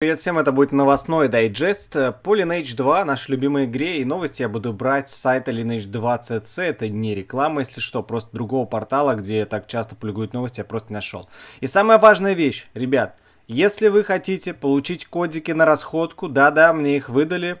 Привет всем, это будет новостной дайджест по Lineage 2, нашей любимой игре, и новости я буду брать с сайта Lineage 2CC, это не реклама, если что, просто другого портала, где так часто публикуют новости, я просто не нашел. И самая важная вещь, ребят, если вы хотите получить кодики на расходку, да-да, мне их выдали,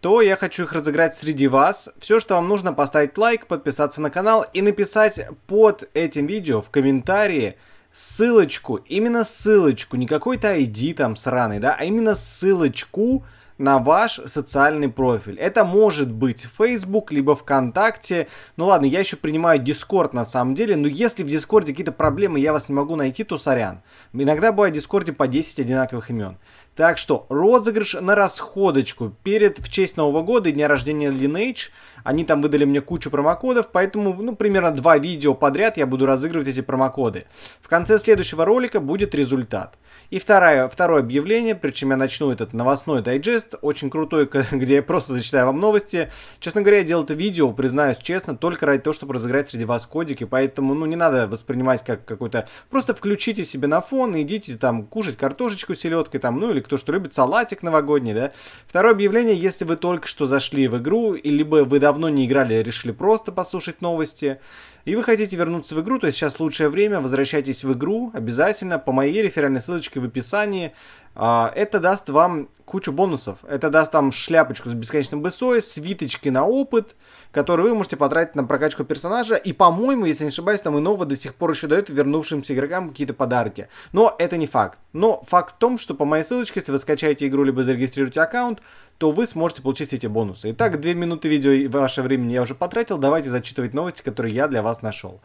то я хочу их разыграть среди вас. Все, что вам нужно, поставить лайк, подписаться на канал и написать под этим видео в комментарии, ссылочку, именно ссылочку, не какой-то ID там сраный, да, а именно ссылочку на ваш социальный профиль. Это может быть Facebook, либо ВКонтакте. Ну ладно, я еще принимаю Discord на самом деле, но если в Дискорде какие-то проблемы, я вас не могу найти, то сорян. Иногда бывает в Дискорде по 10 одинаковых имен. Так что розыгрыш на расходочку. Перед в честь Нового года и дня рождения Lineage они там выдали мне кучу промокодов, поэтому, ну, примерно два видео подряд я буду разыгрывать эти промокоды. В конце следующего ролика будет результат. И второе, второе объявление, причем я начну этот новостной дайджест, очень крутой, где я просто зачитаю вам новости. Честно говоря, я делал это видео, признаюсь честно, только ради того, чтобы разыграть среди вас кодики, поэтому, ну, не надо воспринимать как какой-то... Просто включите себе на фон и идите там кушать картошечку селедкой там, ну, или кто что любит, салатик новогодний, да. Второе объявление, если вы только что зашли в игру, и либо вы давно не играли, а решили просто послушать новости, и вы хотите вернуться в игру, то сейчас лучшее время, возвращайтесь в игру обязательно по моей реферальной ссылочке в описании. А, это даст вам кучу бонусов. Это даст вам шляпочку с бесконечным бысой, свиточки на опыт, которые вы можете потратить на прокачку персонажа. И, по-моему, если не ошибаюсь, там Инова до сих пор еще дает вернувшимся игрокам какие-то подарки. Но это не факт. Но факт в том, что по моей ссылочке, если вы скачаете игру либо зарегистрируете аккаунт, то вы сможете получить эти бонусы. Итак, две минуты видео и ваше времени я уже потратил. Давайте зачитывать новости, которые я для вас нашел.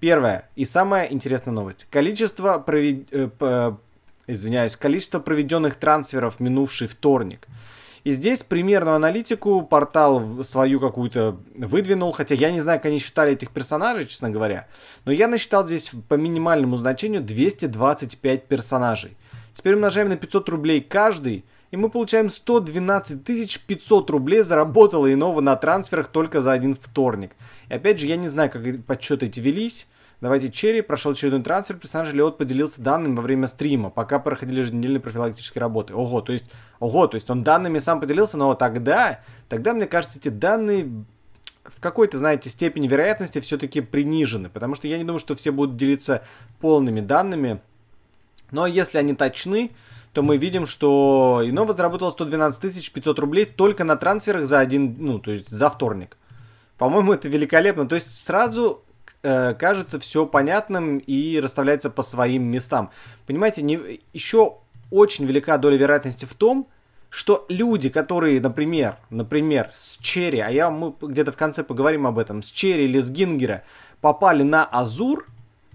Первое и самая интересная новость. Количество провед... Э, извиняюсь, количество проведенных трансферов минувший вторник. И здесь примерную аналитику портал свою какую-то выдвинул, хотя я не знаю, как они считали этих персонажей, честно говоря, но я насчитал здесь по минимальному значению 225 персонажей. Теперь умножаем на 500 рублей каждый, и мы получаем 112 500 рублей заработало иного на трансферах только за один вторник. И опять же, я не знаю, как подсчеты эти велись, Давайте Черри прошел очередной трансфер персонажа Леот поделился данными во время стрима, пока проходили еженедельные профилактические работы. Ого, то есть, ого, то есть он данными сам поделился, но тогда, тогда, мне кажется, эти данные в какой-то, знаете, степени вероятности все-таки принижены, потому что я не думаю, что все будут делиться полными данными, но если они точны, то мы видим, что Инова заработала 112 500 рублей только на трансферах за один, ну, то есть за вторник. По-моему, это великолепно. То есть сразу Э, кажется все понятным и расставляется по своим местам. Понимаете, не, еще очень велика доля вероятности в том, что люди, которые, например, например, с Черри, а я мы где-то в конце поговорим об этом, с Черри или с Гингера попали на Азур,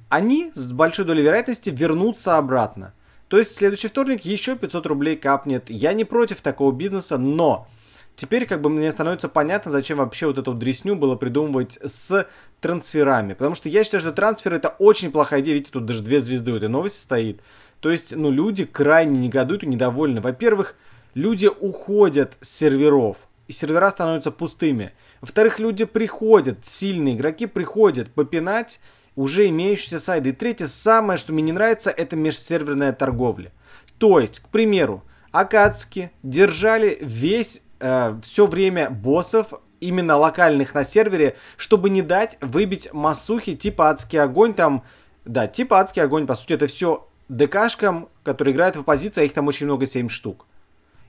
они с большой долей вероятности вернутся обратно. То есть следующий вторник еще 500 рублей капнет. Я не против такого бизнеса, но Теперь как бы мне становится понятно, зачем вообще вот эту дресню было придумывать с трансферами. Потому что я считаю, что трансфер это очень плохая идея. Видите, тут даже две звезды в этой новости стоит. То есть, ну, люди крайне негодуют и недовольны. Во-первых, люди уходят с серверов и сервера становятся пустыми. Во-вторых, люди приходят, сильные игроки приходят попинать уже имеющиеся сайды. И третье, самое, что мне не нравится, это межсерверная торговля. То есть, к примеру, Акацки держали весь Э, все время боссов именно локальных на сервере, чтобы не дать выбить массухи типа адский огонь там. Да, типа адский огонь, по сути, это все ДКшкам, которые играют в оппозиции, а их там очень много, 7 штук.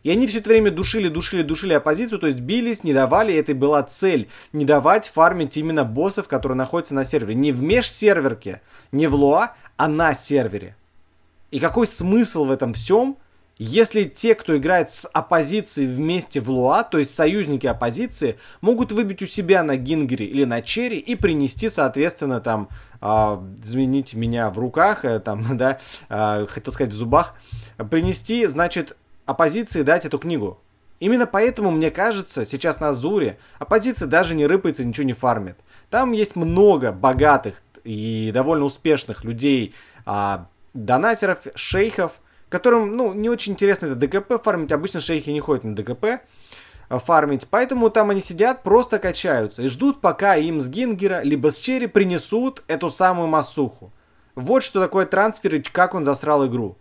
И они все это время душили, душили, душили оппозицию, то есть бились, не давали, это и была цель. Не давать фармить именно боссов, которые находятся на сервере. Не в межсерверке, не в лоа, а на сервере. И какой смысл в этом всем, если те, кто играет с оппозицией вместе в Луа, то есть союзники оппозиции, могут выбить у себя на Гингере или на Черри и принести, соответственно, там, э, извините меня, в руках, э, там, да, э, хотел сказать, в зубах, принести, значит, оппозиции дать эту книгу. Именно поэтому, мне кажется, сейчас на Азуре оппозиция даже не рыпается, ничего не фармит. Там есть много богатых и довольно успешных людей, а, донатеров, шейхов – которым, ну, не очень интересно это ДКП фармить. Обычно шейхи не ходят на ДКП э, фармить. Поэтому там они сидят, просто качаются и ждут, пока им с Гингера либо с Черри принесут эту самую массуху. Вот что такое трансфер и как он засрал игру.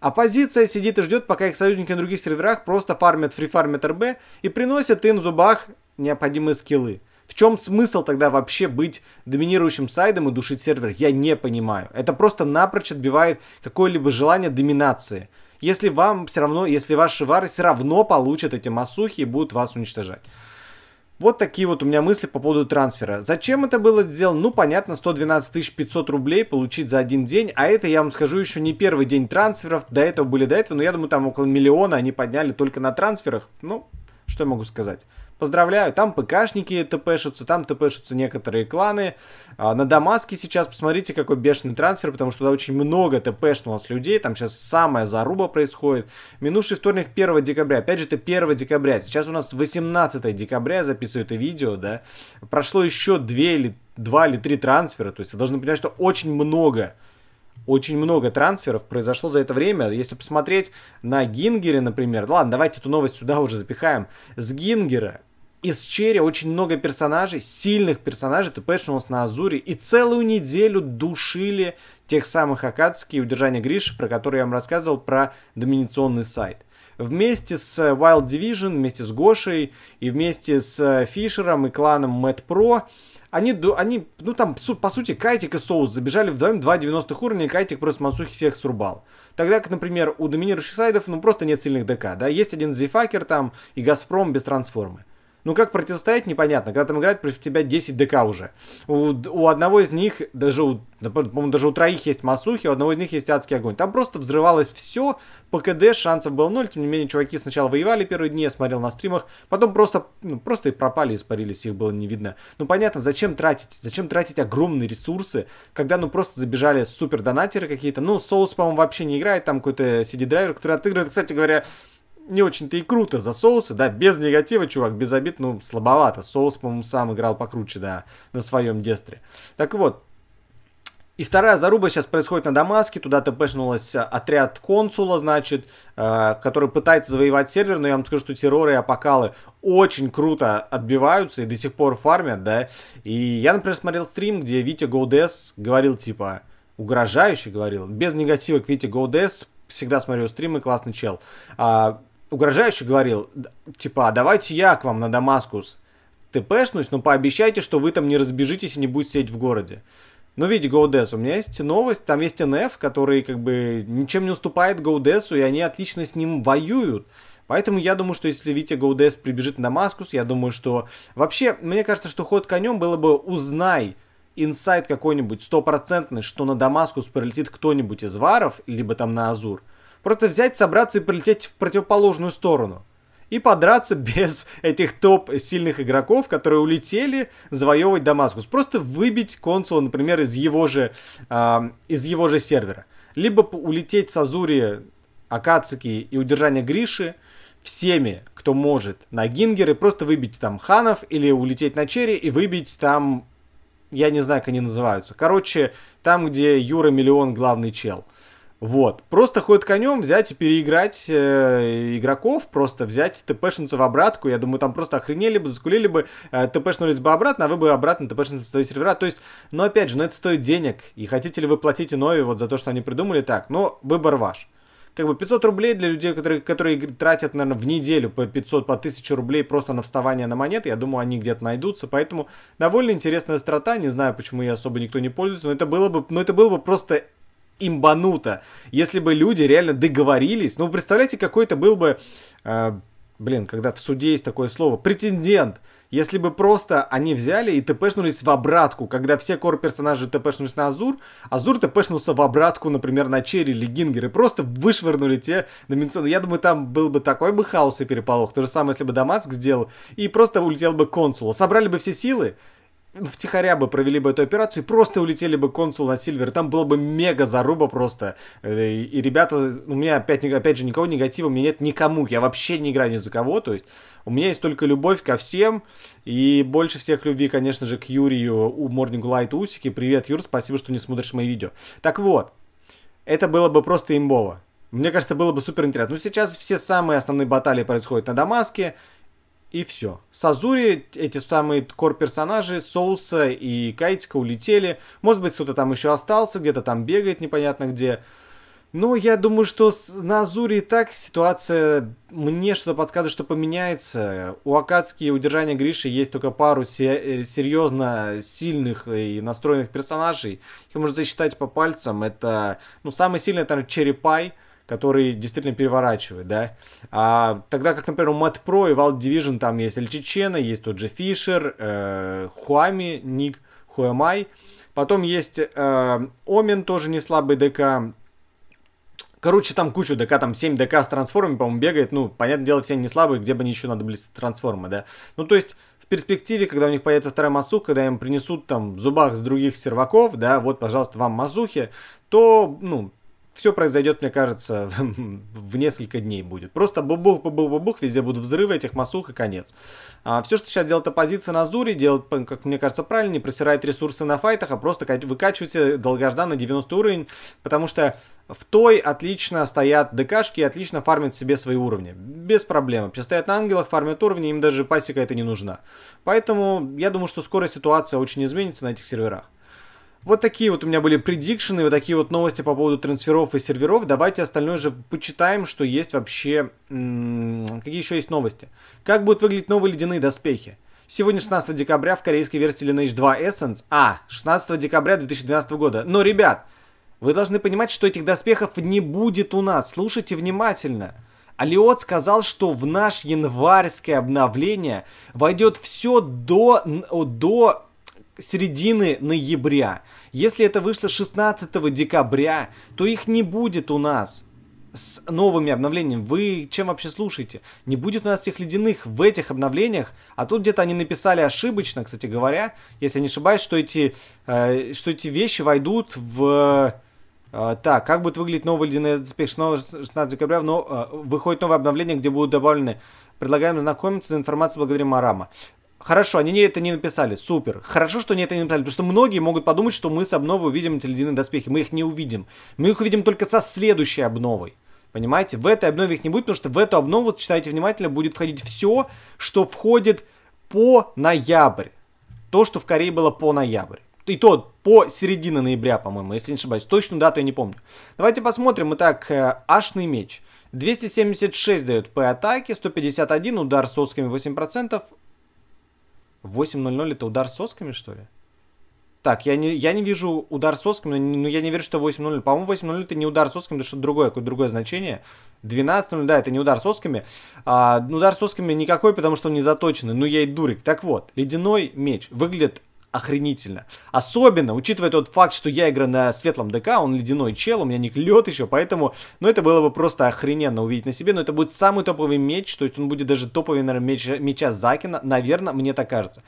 Оппозиция сидит и ждет, пока их союзники на других серверах просто фармят фрифармят РБ и приносят им в зубах необходимые скиллы. В чем смысл тогда вообще быть доминирующим сайдом и душить сервер, я не понимаю. Это просто напрочь отбивает какое-либо желание доминации. Если вам все равно, если ваши вары все равно получат эти массухи и будут вас уничтожать. Вот такие вот у меня мысли по поводу трансфера. Зачем это было сделано? Ну, понятно, 112 500 рублей получить за один день, а это, я вам скажу, еще не первый день трансферов, до этого были до этого, но я думаю, там около миллиона они подняли только на трансферах, ну, что я могу сказать. Поздравляю, там ПКшники ТПшатся, там ТПшатся некоторые кланы. А, на Дамаске сейчас посмотрите, какой бешеный трансфер, потому что туда очень много ТПшно у нас людей. Там сейчас самая заруба происходит. Минувший вторник 1 декабря. Опять же, это 1 декабря. Сейчас у нас 18 декабря, я записываю это видео, да. Прошло еще 2 или 2 или 3 трансфера. То есть вы должны понимать, что очень много очень много трансферов произошло за это время. Если посмотреть на Гингере, например, ладно, давайте эту новость сюда уже запихаем. С Гингера из Черри очень много персонажей, сильных персонажей, ТПшн у нас на Азуре, и целую неделю душили тех самых Акацки и удержание Гриши, про которые я вам рассказывал, про доминационный сайт. Вместе с э, Wild Division, вместе с Гошей и вместе с э, Фишером и кланом Mad Про они, они, ну там, по сути, Кайтик и Соус забежали вдвоем 2.90 уровня, и Кайтик просто Мансухи всех срубал. Тогда как, например, у доминирующих сайдов, ну просто нет сильных ДК, да, есть один Зифакер там и Газпром без трансформы. Ну как противостоять, непонятно. Когда там играет против тебя 10 ДК уже. У, у одного из них, даже у, по-моему, даже у троих есть Масухи, у одного из них есть адский огонь. Там просто взрывалось все, по КД шансов было ноль. Тем не менее, чуваки сначала воевали первые дни, я смотрел на стримах, потом просто, ну, просто и пропали, испарились, их было не видно. Ну понятно, зачем тратить? Зачем тратить огромные ресурсы, когда ну просто забежали супер донатеры какие-то. Ну, соус, по-моему, вообще не играет, там какой-то CD-драйвер, который отыгрывает, кстати говоря, не очень-то и круто за соусы, да, без негатива, чувак, без обид, ну, слабовато. Соус, по-моему, сам играл покруче, да, на своем дестре. Так вот, и вторая заруба сейчас происходит на Дамаске, туда тпшнулась а, отряд консула, значит, э, который пытается завоевать сервер, но я вам скажу, что терроры и апокалы очень круто отбиваются и до сих пор фармят, да. И я, например, смотрел стрим, где Витя Голдес говорил, типа, угрожающе говорил, без негатива к Вите Голдес, всегда смотрю стримы, классный чел. А, угрожающе говорил, типа, а давайте я к вам на Дамаскус тпшнусь, но ну, пообещайте, что вы там не разбежитесь и не будете сидеть в городе. Но в виде у меня есть новость, там есть НФ, который как бы ничем не уступает GoDes, и они отлично с ним воюют. Поэтому я думаю, что если Витя Гоудес прибежит на Дамаскус, я думаю, что... Вообще, мне кажется, что ход конем было бы узнай инсайт какой-нибудь стопроцентный, что на Дамаскус прилетит кто-нибудь из варов, либо там на Азур. Просто взять, собраться и полететь в противоположную сторону. И подраться без этих топ сильных игроков, которые улетели завоевывать Дамаскус. Просто выбить консула, например, из его же, э, из его же сервера. Либо улететь с Азури, Акацики и удержание Гриши всеми, кто может, на Гингеры, просто выбить там ханов или улететь на Черри и выбить там я не знаю, как они называются. Короче, там, где Юра Миллион главный чел. Вот. Просто ход конем взять и переиграть э, игроков, просто взять ТПшницу в обратку. Я думаю, там просто охренели бы, заскулили бы, э, ТПшнулись бы обратно, а вы бы обратно ТПшницы свои сервера. То есть, но опять же, ну это стоит денег. И хотите ли вы платить нови вот за то, что они придумали так? Но выбор ваш. Как бы 500 рублей для людей, которые, которые тратят, наверное, в неделю по 500, по 1000 рублей просто на вставание на монеты, я думаю, они где-то найдутся. Поэтому довольно интересная страта, не знаю, почему ее особо никто не пользуется, но это было бы, но это было бы просто имбануто. Если бы люди реально договорились, ну, представляете, какой это был бы, э, блин, когда в суде есть такое слово, претендент. Если бы просто они взяли и тпшнулись в обратку, когда все кор-персонажи тпшнулись на Азур, Азур тпшнулся в обратку, например, на Черри или Гингер, и просто вышвырнули те на номинационные. Я думаю, там был бы такой бы хаос и переполох. То же самое, если бы Дамаск сделал, и просто улетел бы консул, Собрали бы все силы, втихаря бы провели бы эту операцию, просто улетели бы консул на Сильвер, там было бы мега заруба просто. Э, и ребята, у меня опять, опять же никого негатива, у меня нет никому, я вообще не играю ни за кого, то есть у меня есть только любовь ко всем, и больше всех любви, конечно же, к Юрию у Morning Light Усики. Привет, Юр, спасибо, что не смотришь мои видео. Так вот, это было бы просто имбово. Мне кажется, было бы супер интересно. Ну, сейчас все самые основные баталии происходят на Дамаске. И все. Сазури эти самые кор-персонажи Соуса и Кайтика улетели. Может быть, кто-то там еще остался, где-то там бегает непонятно где. Но я думаю, что с Азуре и так ситуация мне что-то подсказывает, что поменяется. У Акацки и удержания Гриши есть только пару э, серьезно сильных и настроенных персонажей. Их можно засчитать по пальцам. Это, ну, самый сильный, это, наверное, Черепай – который действительно переворачивает, да. А, тогда как, например, у Мат Про и Wild Division там есть Эль Чечена, есть тот же Фишер, э, Хуами, Ник, Хуэмай. Потом есть э, Омин, тоже не слабый ДК. Короче, там кучу ДК, там 7 ДК с трансформами, по-моему, бегает. Ну, понятное дело, все они не слабые, где бы они еще надо были трансформы, да. Ну, то есть, в перспективе, когда у них появится вторая массуха, когда им принесут там зубах с других серваков, да, вот, пожалуйста, вам мазухи, то, ну, все произойдет, мне кажется, в несколько дней будет. Просто бубух, бубух, бубух, везде будут взрывы этих массух и конец. А, все, что сейчас делает оппозиция на Зуре, делает, как мне кажется, правильно, не просирает ресурсы на файтах, а просто выкачивается долгожданно 90 уровень, потому что в той отлично стоят ДКшки и отлично фармят себе свои уровни. Без проблем. Вообще стоят на ангелах, фармят уровни, им даже пасека это не нужна. Поэтому я думаю, что скоро ситуация очень изменится на этих серверах. Вот такие вот у меня были предикшены, вот такие вот новости по поводу трансферов и серверов. Давайте остальное же почитаем, что есть вообще... какие еще есть новости? Как будут выглядеть новые ледяные доспехи? Сегодня 16 декабря в корейской версии Lineage 2 Essence. А, 16 декабря 2012 года. Но, ребят, вы должны понимать, что этих доспехов не будет у нас. Слушайте внимательно. Алиот сказал, что в наш январьское обновление войдет все до, до середины ноября. Если это вышло 16 декабря, то их не будет у нас с новыми обновлениями. Вы чем вообще слушаете? Не будет у нас этих ледяных в этих обновлениях, а тут где-то они написали ошибочно, кстати говоря, если не ошибаюсь, что эти, э, что эти вещи войдут в... Э, так, как будет выглядеть новый ледяной доспех 16 декабря? Но, э, выходит новое обновление, где будут добавлены Предлагаем знакомиться с информацией благодаря Марама. Хорошо, они не это не написали, супер. Хорошо, что они это не написали, потому что многие могут подумать, что мы с обновой увидим эти ледяные доспехи. Мы их не увидим. Мы их увидим только со следующей обновой. Понимаете? В этой обнове их не будет, потому что в эту обнову, читайте внимательно, будет входить все, что входит по ноябрь. То, что в Корее было по ноябрь. И то по середине ноября, по-моему, если не ошибаюсь. Точную дату я не помню. Давайте посмотрим. Итак, э, ашный меч. 276 дает по атаке, 151 удар с сосками 8%, 8.00 это удар сосками, что ли? Так, я не, я не вижу удар сосками, но, но я не верю, что 8.0. По-моему, 8.0 это не удар сосками, это что-то другое, какое-то другое значение. 12.0, да, это не удар сосками. А, ну, удар сосками никакой, потому что он не заточенный. Ну, я и дурик. Так вот, ледяной меч выглядит охренительно. Особенно, учитывая тот факт, что я играю на светлом ДК, он ледяной чел, у меня не клет еще, поэтому, ну, это было бы просто охрененно увидеть на себе, но это будет самый топовый меч, то есть он будет даже топовый, наверное, меч, меча Закина, наверное, мне так кажется.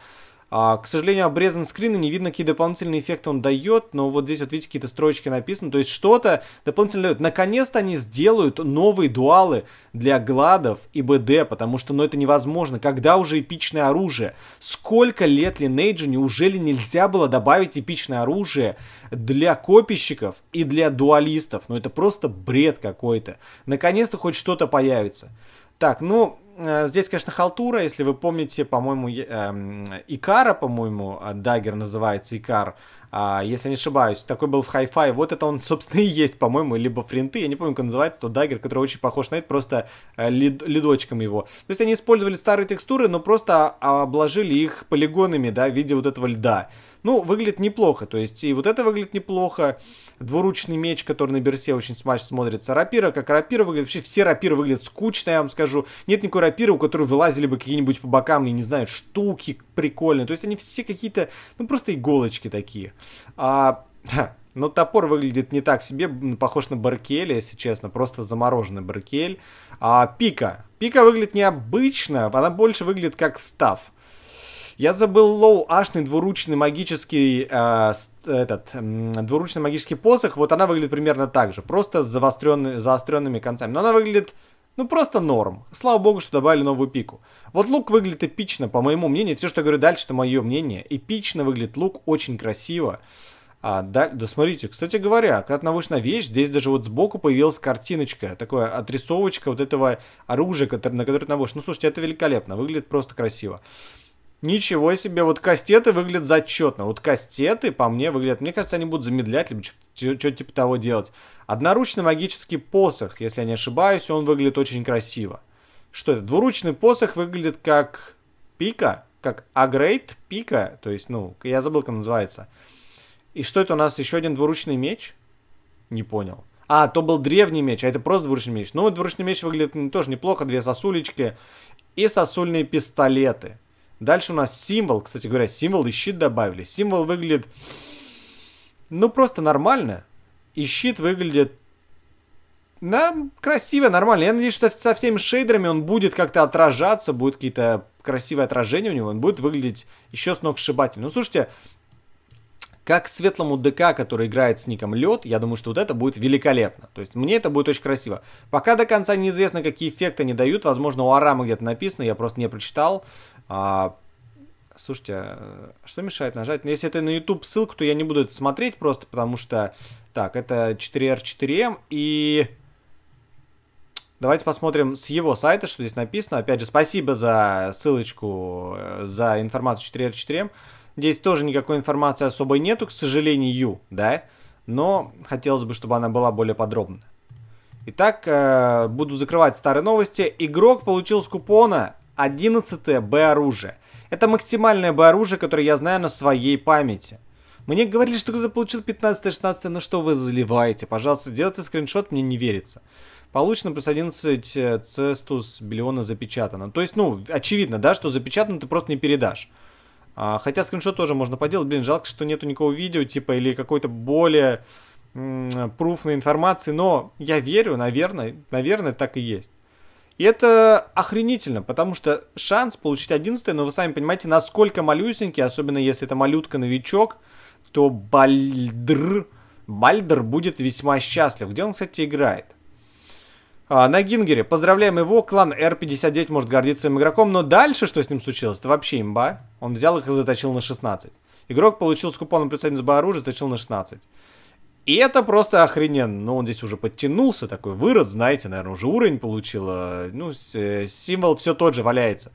А, к сожалению, обрезан скрин и не видно, какие дополнительные эффекты он дает, но вот здесь вот видите, какие-то строчки написаны, то есть что-то дополнительно дает. Наконец-то они сделают новые дуалы для гладов и БД, потому что, ну, это невозможно. Когда уже эпичное оружие? Сколько лет Линейджу неужели нельзя было добавить эпичное оружие для копищиков и для дуалистов? Ну, это просто бред какой-то. Наконец-то хоть что-то появится. Так, ну, Э, здесь, конечно, халтура. Если вы помните, по-моему, эм, Икара, по-моему, э, Дагер называется Икар. А, если не ошибаюсь, такой был в хай-фай. Вот это он, собственно, и есть, по-моему, либо фринты. Я не помню, как называется, тот дагер, который очень похож на это, просто э, лид, лидочком его. То есть они использовали старые текстуры, но просто обложили их полигонами, да, в виде вот этого льда. Ну, выглядит неплохо. То есть и вот это выглядит неплохо. Двуручный меч, который на берсе очень смачно смотрится. Рапира, как рапира выглядит. Вообще все рапиры выглядят скучно, я вам скажу. Нет никакой рапиры, у которой вылазили бы какие-нибудь по бокам, я не знаю, штуки прикольные. То есть они все какие-то, ну, просто иголочки такие. А, но топор выглядит не так себе, похож на Баркель, если честно, просто замороженный Баркель. А пика. Пика выглядит необычно, она больше выглядит как став. Я забыл лоу-ашный двуручный магический э, этот двуручный магический посох. Вот она выглядит примерно так же, просто с заостренными, заостренными концами. Но она выглядит, ну, просто норм. Слава богу, что добавили новую пику. Вот лук выглядит эпично, по моему мнению. Все, что я говорю дальше, это мое мнение. Эпично выглядит лук, очень красиво. А, да, да смотрите, кстати говоря, когда ты наводишь на вещь, здесь даже вот сбоку появилась картиночка, такая отрисовочка вот этого оружия, который, на которое ты наводишь. Ну, слушайте, это великолепно, выглядит просто красиво. Ничего себе, вот кастеты выглядят зачетно. Вот кастеты, по мне, выглядят... Мне кажется, они будут замедлять, либо что-то типа того делать. Одноручный магический посох, если я не ошибаюсь, он выглядит очень красиво. Что это? Двуручный посох выглядит как пика, как агрейт пика. То есть, ну, я забыл, как называется. И что это у нас? Еще один двуручный меч? Не понял. А, то был древний меч, а это просто двуручный меч. Ну, двуручный меч выглядит тоже неплохо. Две сосулечки и сосульные пистолеты. Дальше у нас символ. Кстати говоря, символ и щит добавили. Символ выглядит, ну, просто нормально. И щит выглядит, да, красиво, нормально. Я надеюсь, что со всеми шейдерами он будет как-то отражаться, будут какие-то красивые отражения у него, он будет выглядеть еще сногсшибательно. Ну, слушайте, как светлому ДК, который играет с ником Лед, я думаю, что вот это будет великолепно. То есть мне это будет очень красиво. Пока до конца неизвестно, какие эффекты они дают. Возможно, у Арама где-то написано, я просто не прочитал. А, слушайте, э, что мешает нажать? Ну, если это на YouTube ссылка, то я не буду это смотреть просто, потому что... Так, это 4R4M эм, и... Давайте посмотрим с его сайта, что здесь написано. Опять же, спасибо за ссылочку, э, за информацию 4R4M. Эм. Здесь тоже никакой информации особой нету, к сожалению, да? Но хотелось бы, чтобы она была более подробна. Итак, э, буду закрывать старые новости. Игрок получил с купона 11 Б-оружие. Это максимальное Б-оружие, которое я знаю на своей памяти. Мне говорили, что кто-то получил 15-16, ну что вы заливаете? Пожалуйста, делайте скриншот, мне не верится. Получено плюс 11 э, цестус биллиона запечатано. То есть, ну, очевидно, да, что запечатано ты просто не передашь. А, хотя скриншот тоже можно поделать. Блин, жалко, что нету никакого видео, типа, или какой-то более м -м, э, пруфной информации. Но я верю, наверное, наверное, так и есть. И это охренительно, потому что шанс получить 11 но вы сами понимаете, насколько малюсенький, особенно если это малютка-новичок, то Бальдр, Бальдр будет весьма счастлив. Где он, кстати, играет? А, на Гингере. Поздравляем его. Клан R59 может гордиться своим игроком, но дальше что с ним случилось? Это вообще имба. Он взял их и заточил на 16. Игрок получил с купоном плюс 1 за оружие, заточил на 16. И это просто охрененно. Ну, он здесь уже подтянулся, такой вырос, знаете, наверное, уже уровень получил. А, ну, э, символ все тот же валяется.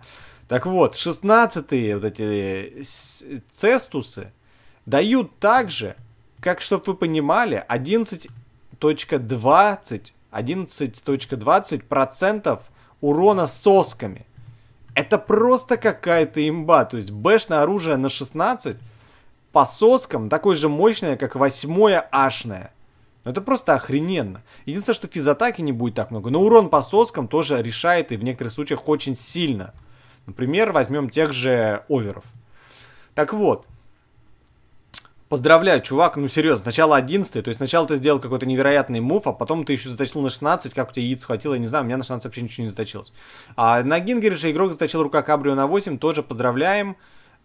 Так вот, 16-е вот эти э, цестусы дают также, как, чтобы вы понимали, 11.20 11.20% урона сосками. Это просто какая-то имба. То есть бэш на оружие на 16 по соскам такое же мощное, как восьмое ашное. Но ну, это просто охрененно. Единственное, что физатаки не будет так много. Но урон по соскам тоже решает и в некоторых случаях очень сильно. Например, возьмем тех же оверов. Так вот. Поздравляю, чувак, ну серьезно, сначала 11 то есть сначала ты сделал какой-то невероятный мув, а потом ты еще заточил на 16, как у тебя яиц хватило, я не знаю, у меня на 16 вообще ничего не заточилось. А на Гингере же игрок заточил рука Кабрио на 8, тоже поздравляем.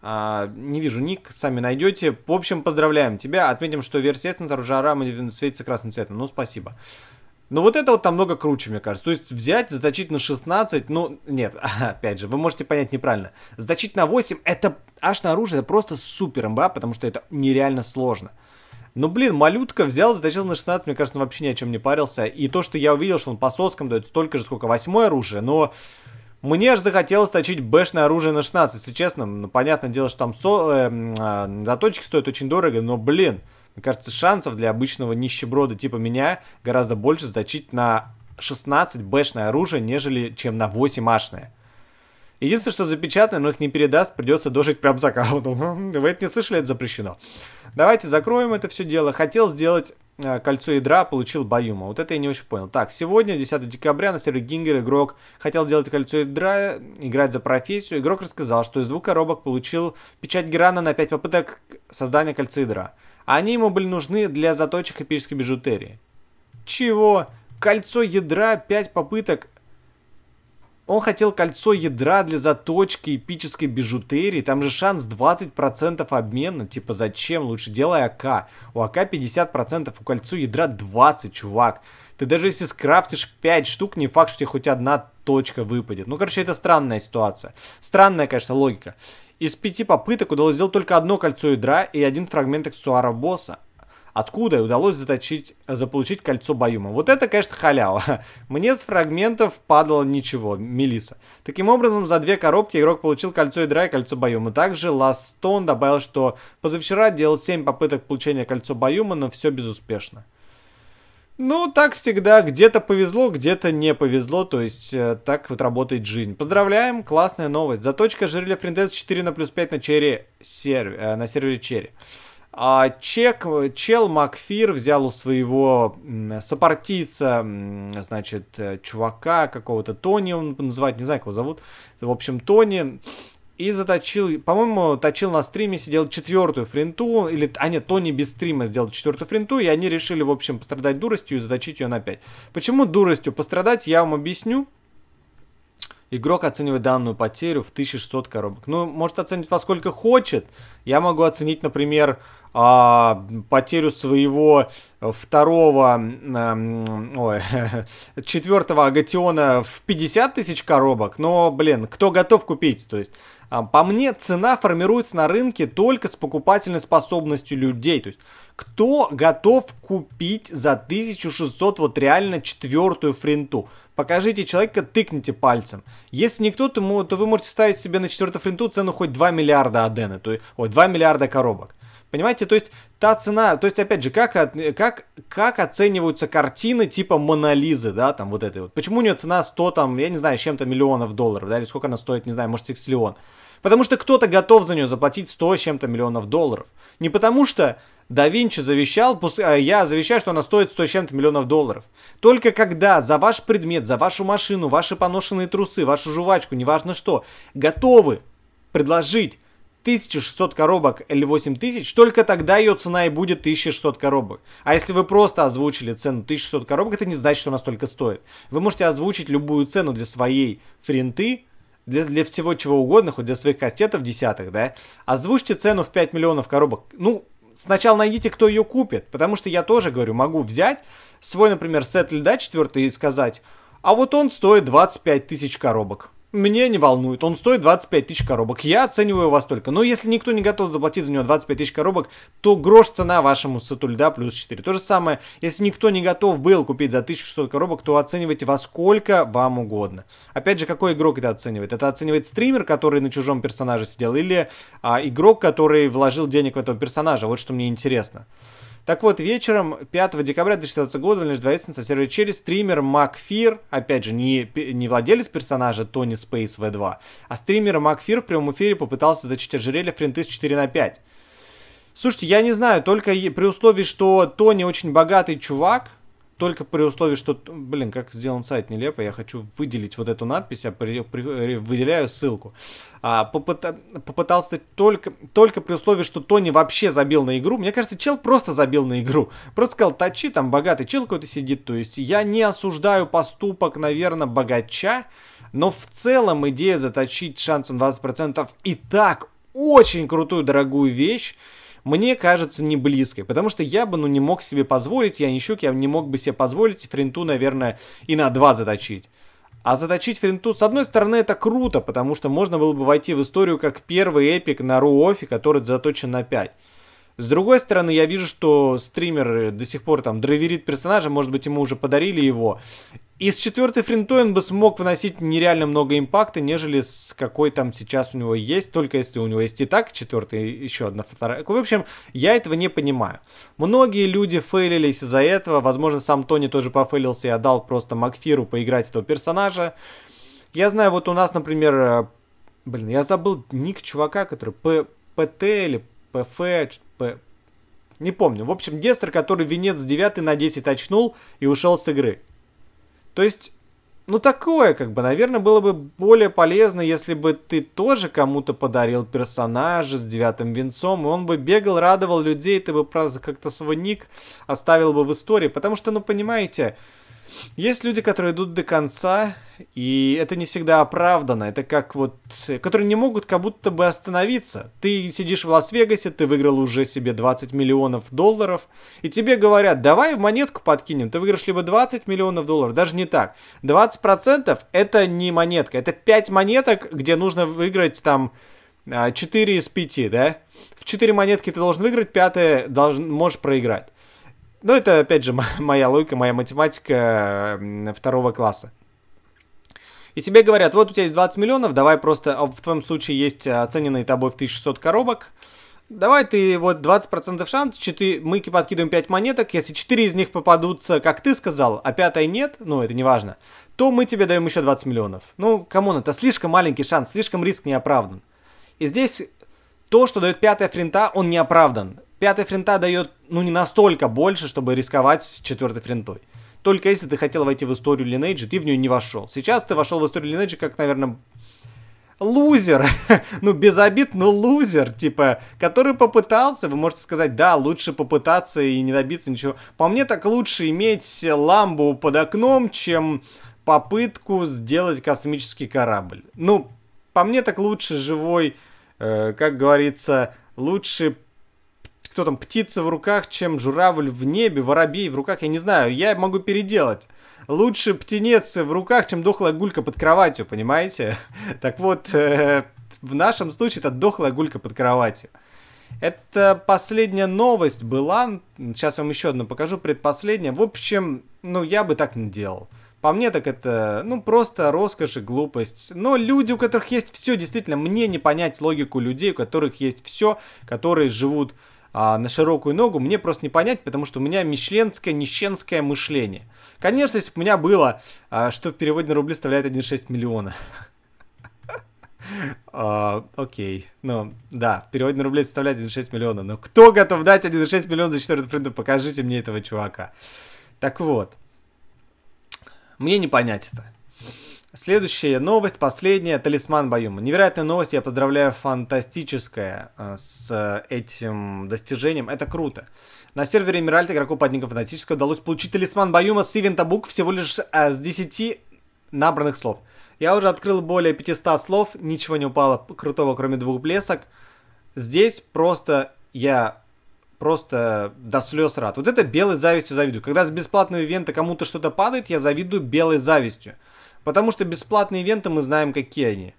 А, не вижу ник, сами найдете. В общем, поздравляем тебя. Отметим, что версия сенсора уже арам светится красным цветом. Ну, спасибо. Но ну, вот это вот там много круче, мне кажется. То есть взять, заточить на 16, ну, нет, опять же, вы можете понять неправильно. Заточить на 8, это аж на оружие, это просто супер имба, потому что это нереально сложно. Но, ну, блин, малютка взял, заточил на 16, мне кажется, он вообще ни о чем не парился. И то, что я увидел, что он по соскам дает столько же, сколько восьмое оружие, но мне же захотелось точить бэшное оружие на 16, если честно. Ну, понятное дело, что там со, э, э, заточки стоят очень дорого, но, блин, мне кажется, шансов для обычного нищеброда типа меня гораздо больше заточить на 16 бэшное оружие, нежели чем на 8 ашное. Единственное, что запечатано, но их не передаст, придется дожить прям за аккаунтом. Вы это не слышали, это запрещено. Давайте закроем это все дело. Хотел сделать Э, кольцо ядра получил Баюма. Вот это я не очень понял. Так, сегодня, 10 декабря, на сервере Гингер игрок хотел сделать кольцо ядра, играть за профессию. Игрок рассказал, что из двух коробок получил печать Герана на 5 попыток создания кольца ядра. Они ему были нужны для заточек эпической бижутерии. Чего? Кольцо ядра, 5 попыток. Он хотел кольцо ядра для заточки эпической бижутерии. Там же шанс 20% обмена. Типа зачем? Лучше делай АК. У АК 50%, у кольцо ядра 20, чувак. Ты даже если скрафтишь 5 штук, не факт, что тебе хоть одна точка выпадет. Ну, короче, это странная ситуация. Странная, конечно, логика. Из пяти попыток удалось сделать только одно кольцо ядра и один фрагмент аксессуара босса откуда удалось заточить, заполучить кольцо Баюма. Вот это, конечно, халява. Мне с фрагментов падало ничего, Мелиса. Таким образом, за две коробки игрок получил кольцо Ядра и кольцо Баюма. Также Last Stone добавил, что позавчера делал 7 попыток получения кольцо Баюма, но все безуспешно. Ну, так всегда, где-то повезло, где-то не повезло, то есть э, так вот работает жизнь. Поздравляем, классная новость. Заточка жерелья Фриндес 4 на плюс 5 на черри сервер, э, на сервере черри. А чек, чел Макфир взял у своего сопартийца, значит, э, чувака какого-то Тони, он называет, не знаю, как его зовут. В общем, Тони и заточил, по-моему, точил на стриме, сидел четвертую фринту, или, а нет, Тони без стрима сделал четвертую фринту, и они решили, в общем, пострадать дуростью и заточить ее на 5. Почему дуростью пострадать, я вам объясню. Игрок оценивает данную потерю в 1600 коробок. Ну, может оценить во сколько хочет. Я могу оценить, например, а, потерю своего второго, эм, ой, четвертого агатиона в 50 тысяч коробок, но, блин, кто готов купить? То есть, а, по мне, цена формируется на рынке только с покупательной способностью людей. То есть, кто готов купить за 1600 вот реально четвертую френту? покажите человека, тыкните пальцем. Если не кто-то, то вы можете ставить себе на четвертую фринту цену хоть 2 миллиарда адены, то, ой, 2 миллиарда коробок. Понимаете, то есть та цена, то есть опять же, как, как, как оцениваются картины типа Монолизы, да, там вот этой вот. Почему у нее цена 100, там, я не знаю, с чем-то миллионов долларов, да, или сколько она стоит, не знаю, может, сексиллион. Потому что кто-то готов за нее заплатить 100 с чем-то миллионов долларов. Не потому что да Винчи завещал, э, я завещаю, что она стоит 100 с чем-то миллионов долларов. Только когда за ваш предмет, за вашу машину, ваши поношенные трусы, вашу жвачку, неважно что, готовы предложить 1600 коробок или 8000, только тогда ее цена и будет 1600 коробок. А если вы просто озвучили цену 1600 коробок, это не значит, что она столько стоит. Вы можете озвучить любую цену для своей френты, для, для всего чего угодно, хоть для своих кастетов десятых, да, озвучьте цену в 5 миллионов коробок. Ну, сначала найдите, кто ее купит. Потому что я тоже, говорю, могу взять свой, например, сет льда четвертый и сказать, а вот он стоит 25 тысяч коробок. Мне не волнует, он стоит 25 тысяч коробок. Я оцениваю его столько. Но если никто не готов заплатить за него 25 тысяч коробок, то грош цена вашему сету льда плюс 4. То же самое, если никто не готов был купить за 1600 коробок, то оценивайте во сколько вам угодно. Опять же, какой игрок это оценивает? Это оценивает стример, который на чужом персонаже сидел, или а, игрок, который вложил денег в этого персонажа? Вот что мне интересно. Так вот, вечером 5 декабря 2016 года лишь двоец инстасировали через стример Макфир, опять же, не, не владелец персонажа Тони Спейс в 2 э а стример Макфир в прямом эфире попытался заточить ожерелье фринты 4 на 5. Слушайте, я не знаю, только при условии, что Тони очень богатый чувак, только при условии, что, блин, как сделан сайт нелепо, я хочу выделить вот эту надпись, я при, при, выделяю ссылку. А, попыта, попытался только, только при условии, что Тони вообще забил на игру. Мне кажется, чел просто забил на игру. Просто сказал, тачи, там богатый чел какой-то сидит. То есть я не осуждаю поступок, наверное, богача, но в целом идея заточить шансом 20% и так очень крутую, дорогую вещь, мне кажется не близкой, потому что я бы, ну, не мог себе позволить, я нищук, я не мог бы себе позволить фринту, наверное, и на два заточить. А заточить фринту, с одной стороны, это круто, потому что можно было бы войти в историю как первый эпик на Руофе, который заточен на 5. С другой стороны, я вижу, что стример до сих пор там драйверит персонажа, может быть, ему уже подарили его. И с четвертой он бы смог вносить нереально много импакта, нежели с какой там сейчас у него есть, только если у него есть и так четвертая, еще одна вторая. В общем, я этого не понимаю. Многие люди фейлились из-за этого, возможно, сам Тони тоже пофейлился и отдал просто Макфиру поиграть этого персонажа. Я знаю, вот у нас, например, э, блин, я забыл ник чувака, который П, ПТ или ПФ, не помню. В общем, Дестер, который венец 9 на 10 очнул и ушел с игры. То есть, ну такое, как бы, наверное, было бы более полезно, если бы ты тоже кому-то подарил персонажа с девятым венцом, и он бы бегал, радовал людей, ты бы просто как-то свой ник оставил бы в истории. Потому что, ну понимаете, есть люди, которые идут до конца, и это не всегда оправдано. Это как вот... Которые не могут как будто бы остановиться. Ты сидишь в Лас-Вегасе, ты выиграл уже себе 20 миллионов долларов, и тебе говорят, давай в монетку подкинем. Ты выиграешь либо 20 миллионов долларов, даже не так. 20% это не монетка, это 5 монеток, где нужно выиграть там 4 а, из 5, да? В 4 монетки ты должен выиграть, пятая должен, можешь проиграть. Ну, это, опять же, моя логика, моя математика второго класса. И тебе говорят, вот у тебя есть 20 миллионов, давай просто, а, в твоем случае есть оцененные тобой в 1600 коробок, давай ты вот 20% шанс, 4, мы подкидываем 5 монеток, если 4 из них попадутся, как ты сказал, а 5 нет, ну это не важно, то мы тебе даем еще 20 миллионов. Ну, камон, это слишком маленький шанс, слишком риск неоправдан. И здесь то, что дает пятая фринта, он неоправдан. Пятая фринта дает, ну, не настолько больше, чтобы рисковать с четвертой фринтой. Только если ты хотел войти в историю Lineage, ты в нее не вошел. Сейчас ты вошел в историю Lineage как, наверное, лузер, ну без обид, но лузер, типа, который попытался, вы можете сказать, да, лучше попытаться и не добиться ничего. По мне так лучше иметь ламбу под окном, чем попытку сделать космический корабль. Ну, по мне так лучше живой, э, как говорится, лучше кто там, птица в руках, чем журавль в небе, воробей в руках, я не знаю, я могу переделать. Лучше птенец в руках, чем дохлая гулька под кроватью, понимаете? Так вот, э, в нашем случае это дохлая гулька под кроватью. Это последняя новость была, сейчас я вам еще одну покажу, предпоследняя. В общем, ну я бы так не делал. По мне так это, ну, просто роскошь и глупость. Но люди, у которых есть все, действительно, мне не понять логику людей, у которых есть все, которые живут а, на широкую ногу, мне просто не понять, потому что у меня мишленское, нищенское мышление. Конечно, если бы у меня было, а, что в переводе на рубли составляет 1,6 миллиона. А, окей, ну да, в переводе на рубли составляет 1,6 миллиона, но кто готов дать 1,6 миллиона за четвертую принту? Покажите мне этого чувака. Так вот, мне не понять это. Следующая новость, последняя, талисман Баюма. Невероятная новость, я поздравляю, фантастическая э, с э, этим достижением, это круто. На сервере Эмиральт игроку под ником Фантастического удалось получить талисман Баюма с ивента Бук всего лишь э, с 10 набранных слов. Я уже открыл более 500 слов, ничего не упало крутого, кроме двух блесок. Здесь просто я просто до слез рад. Вот это белой завистью завидую. Когда с бесплатного ивента кому-то что-то падает, я завидую белой завистью. Потому что бесплатные ивенты мы знаем, какие они.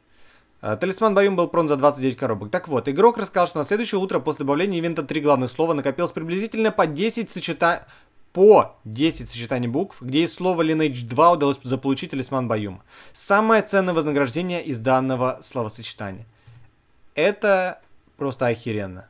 А, талисман Баюм был прон за 29 коробок. Так вот, игрок рассказал, что на следующее утро после добавления ивента три главных слова накопилось приблизительно по 10 сочета... по 10 сочетаний букв, где из слова Lineage 2 удалось заполучить талисман Баюм. Самое ценное вознаграждение из данного словосочетания. Это просто охеренно.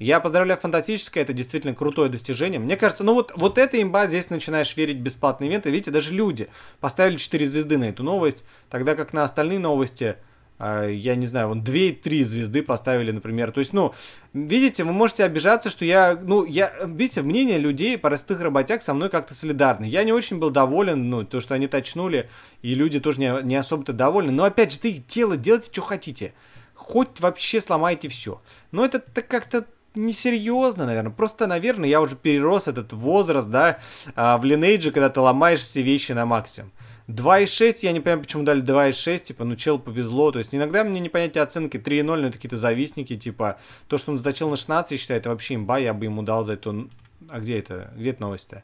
Я поздравляю фантастическое, это действительно крутое достижение. Мне кажется, ну вот, вот эта имба, здесь начинаешь верить в бесплатные ивенты. Видите, даже люди поставили 4 звезды на эту новость, тогда как на остальные новости, а, я не знаю, вон 2 и 3 звезды поставили, например. То есть, ну, видите, вы можете обижаться, что я, ну, я, видите, мнение людей, простых работяг со мной как-то солидарны. Я не очень был доволен, ну, то, что они точнули, и люди тоже не, не особо-то довольны. Но, опять же, ты тело делайте, что хотите. Хоть вообще сломайте все. Но это как-то несерьезно, наверное. Просто, наверное, я уже перерос этот возраст, да, а, в Lineage, когда ты ломаешь все вещи на максимум. 2.6, я не понимаю, почему дали 2.6, типа, ну, чел повезло, то есть иногда мне не понять оценки 3.0, но это какие-то завистники, типа, то, что он заточил на 16, я считаю, это вообще имба, я бы ему дал за это, а где это, где это новость-то?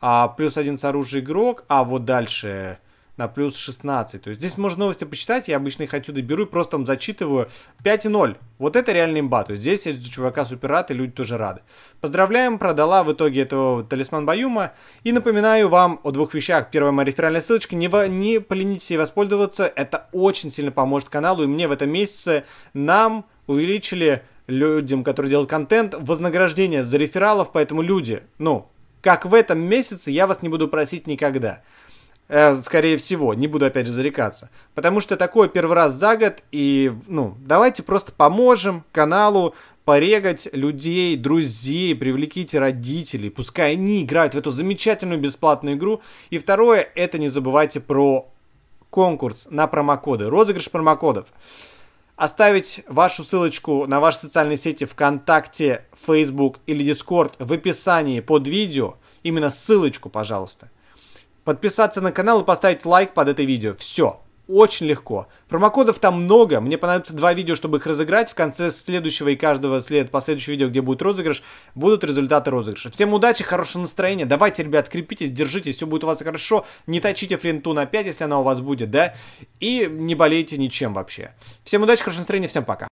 А, плюс один с оружием игрок, а вот дальше на плюс 16. То есть здесь можно новости почитать, я обычно их отсюда беру и просто там зачитываю. 5,0. Вот это реальный имба. То есть здесь есть у чувака супер рад, и люди тоже рады. Поздравляем, продала в итоге этого талисман Баюма. И напоминаю вам о двух вещах. Первая моя реферальная ссылочка. Не, во, не поленитесь ей воспользоваться. Это очень сильно поможет каналу. И мне в этом месяце нам увеличили людям, которые делают контент, вознаграждение за рефералов, поэтому люди, ну, как в этом месяце, я вас не буду просить никогда. Э, скорее всего, не буду опять же зарекаться. Потому что такое первый раз за год, и, ну, давайте просто поможем каналу порегать людей, друзей, привлеките родителей, пускай они играют в эту замечательную бесплатную игру. И второе, это не забывайте про конкурс на промокоды, розыгрыш промокодов. Оставить вашу ссылочку на ваши социальные сети ВКонтакте, Facebook или Discord в описании под видео. Именно ссылочку, пожалуйста подписаться на канал и поставить лайк под это видео. Все. Очень легко. Промокодов там много. Мне понадобится два видео, чтобы их разыграть. В конце следующего и каждого след последующего видео, где будет розыгрыш, будут результаты розыгрыша. Всем удачи, хорошего настроения. Давайте, ребят, крепитесь, держитесь, все будет у вас хорошо. Не точите фринту на 5, если она у вас будет, да? И не болейте ничем вообще. Всем удачи, хорошего настроения, всем пока.